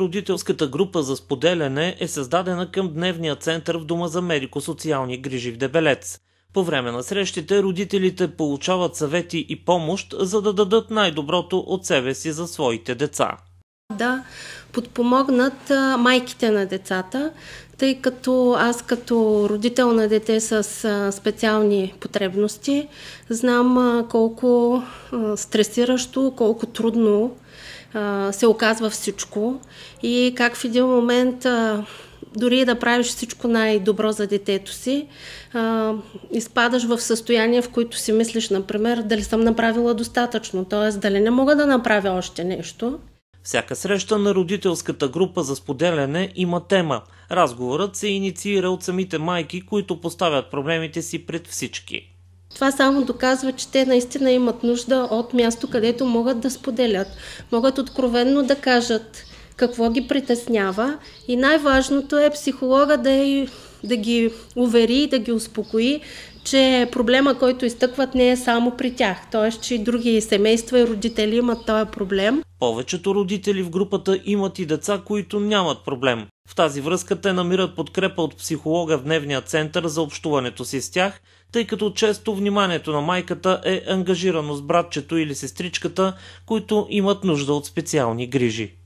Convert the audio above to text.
Родителската група за споделяне е създадена към дневния център в Дома за медико-социални грижи в Дебелец. По време на срещите родителите получават съвети и помощ, за да дадат най-доброто от себе си за своите деца да подпомогнат майките на децата, тъй като аз като родител на дете с специални потребности знам колко стресиращо, колко трудно се оказва всичко и как в един момент дори да правиш всичко най-добро за детето си, а, изпадаш в състояние, в което си мислиш, например, дали съм направила достатъчно, т.е. дали не мога да направя още нещо. Всяка среща на родителската група за споделяне има тема. Разговорът се инициира от самите майки, които поставят проблемите си пред всички. Това само доказва, че те наистина имат нужда от място, където могат да споделят. Могат откровенно да кажат какво ги притеснява и най-важното е психолога да, и, да ги увери, и да ги успокои, че проблема, който изтъкват, не е само при тях. Т.е. че и други семейства и родители имат този проблем. Повечето родители в групата имат и деца, които нямат проблем. В тази връзка те намират подкрепа от психолога в дневния център за общуването си с тях, тъй като често вниманието на майката е ангажирано с братчето или сестричката, които имат нужда от специални грижи.